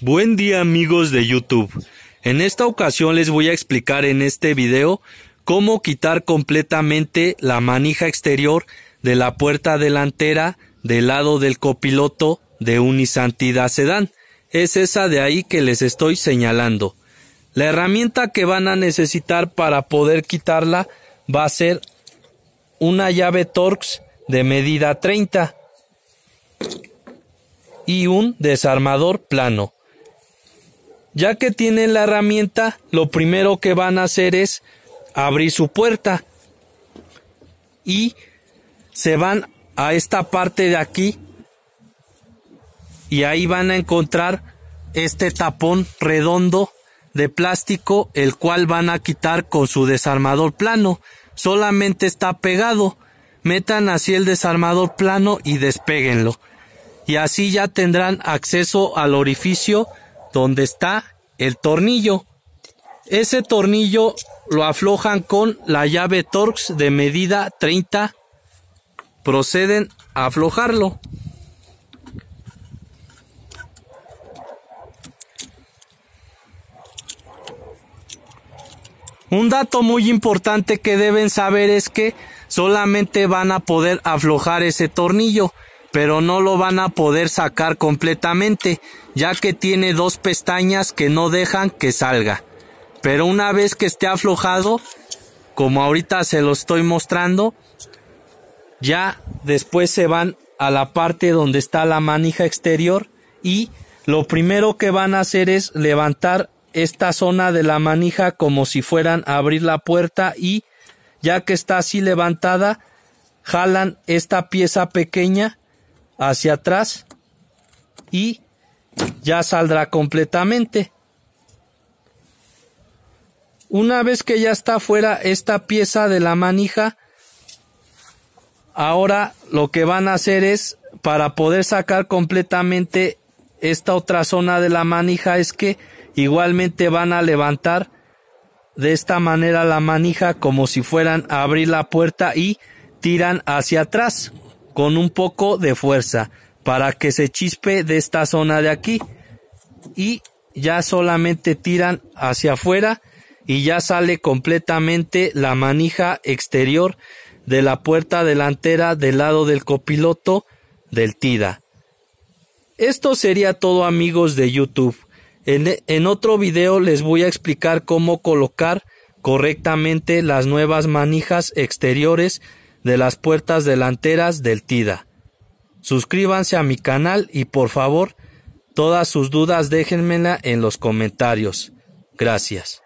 Buen día amigos de YouTube. En esta ocasión les voy a explicar en este video cómo quitar completamente la manija exterior de la puerta delantera del lado del copiloto de un Nissan Sedan. Es esa de ahí que les estoy señalando. La herramienta que van a necesitar para poder quitarla va a ser una llave Torx de medida 30 y un desarmador plano. Ya que tienen la herramienta, lo primero que van a hacer es abrir su puerta y se van a esta parte de aquí y ahí van a encontrar este tapón redondo de plástico el cual van a quitar con su desarmador plano solamente está pegado metan así el desarmador plano y despeguenlo y así ya tendrán acceso al orificio donde está el tornillo. Ese tornillo lo aflojan con la llave Torx de medida 30. Proceden a aflojarlo. Un dato muy importante que deben saber es que solamente van a poder aflojar ese tornillo pero no lo van a poder sacar completamente, ya que tiene dos pestañas que no dejan que salga. Pero una vez que esté aflojado, como ahorita se lo estoy mostrando, ya después se van a la parte donde está la manija exterior y lo primero que van a hacer es levantar esta zona de la manija como si fueran a abrir la puerta y ya que está así levantada, jalan esta pieza pequeña hacia atrás y ya saldrá completamente. Una vez que ya está fuera esta pieza de la manija, ahora lo que van a hacer es, para poder sacar completamente esta otra zona de la manija, es que igualmente van a levantar de esta manera la manija como si fueran a abrir la puerta y tiran hacia atrás con un poco de fuerza para que se chispe de esta zona de aquí y ya solamente tiran hacia afuera y ya sale completamente la manija exterior de la puerta delantera del lado del copiloto del Tida. Esto sería todo amigos de YouTube. En, otro video les voy a explicar cómo colocar correctamente las nuevas manijas exteriores de las puertas delanteras del Tida. Suscríbanse a mi canal y por favor, todas sus dudas déjenmela en los comentarios. Gracias.